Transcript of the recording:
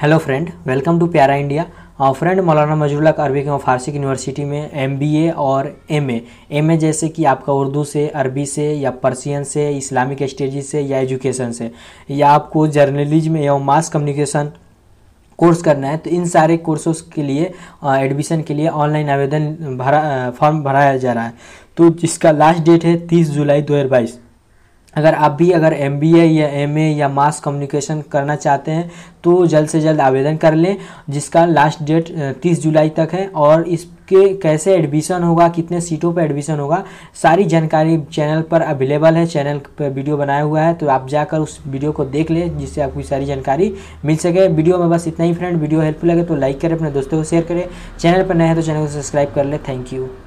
hello friend welcome to प्यारा India और friend Maulana Mazharul अरबी के फारसी यूनिवर्सिटी में एमबीए और एमए एमए जैसे कि आपका उर्दू से अरबी से या पर्सियन से इस्लामिक स्टडीज से या एजुकेशन से या आपको जर्नलिज्म या मास कम्युनिकेशन कोर्स करना है तो इन सारे कोर्सों के लिए एडमिशन के लिए ऑनलाइन आवेदन भरा फॉर्म भराया जा रहा है तो जिसका लास्ट डेट है तीस जुलाई दो अगर आप भी अगर एम या एम या मास कम्युनिकेशन करना चाहते हैं तो जल्द से जल्द आवेदन कर लें जिसका लास्ट डेट 30 जुलाई तक है और इसके कैसे एडमिशन होगा कितने सीटों पर एडमिशन होगा सारी जानकारी चैनल पर अवेलेबल है चैनल पर वीडियो बनाया हुआ है तो आप जाकर उस वीडियो को देख लें जिससे आपको सारी जानकारी मिल सके वीडियो में बस इतना ही फ्रेंड वीडियो हेल्पफुल लगे तो लाइक करें अपने दोस्तों को शेयर करें चैनल पर नए हैं तो चैनल को सब्सक्राइब कर लें थैंक यू